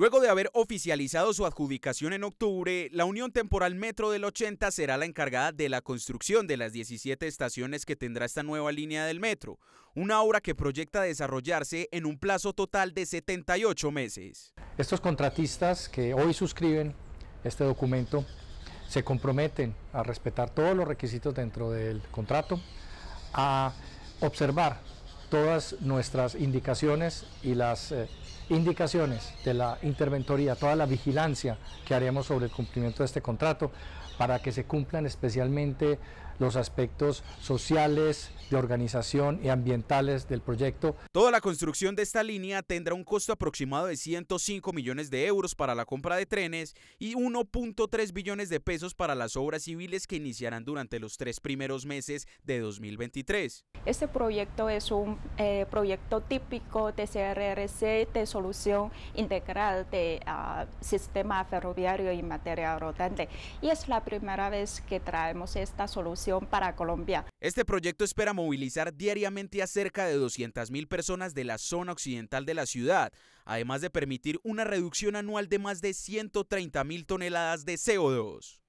Luego de haber oficializado su adjudicación en octubre, la Unión Temporal Metro del 80 será la encargada de la construcción de las 17 estaciones que tendrá esta nueva línea del metro, una obra que proyecta desarrollarse en un plazo total de 78 meses. Estos contratistas que hoy suscriben este documento se comprometen a respetar todos los requisitos dentro del contrato, a observar todas nuestras indicaciones y las eh, indicaciones de la interventoría, toda la vigilancia que haremos sobre el cumplimiento de este contrato para que se cumplan especialmente los aspectos sociales, de organización y ambientales del proyecto. Toda la construcción de esta línea tendrá un costo aproximado de 105 millones de euros para la compra de trenes y 1.3 billones de pesos para las obras civiles que iniciarán durante los tres primeros meses de 2023. Este proyecto es un eh, proyecto típico de CRRC de solución integral de ah, sistema ferroviario y material rodante. Y es la primera vez que traemos esta solución para Colombia. Este proyecto espera movilizar diariamente a cerca de 200.000 personas de la zona occidental de la ciudad, además de permitir una reducción anual de más de 130.000 toneladas de CO2.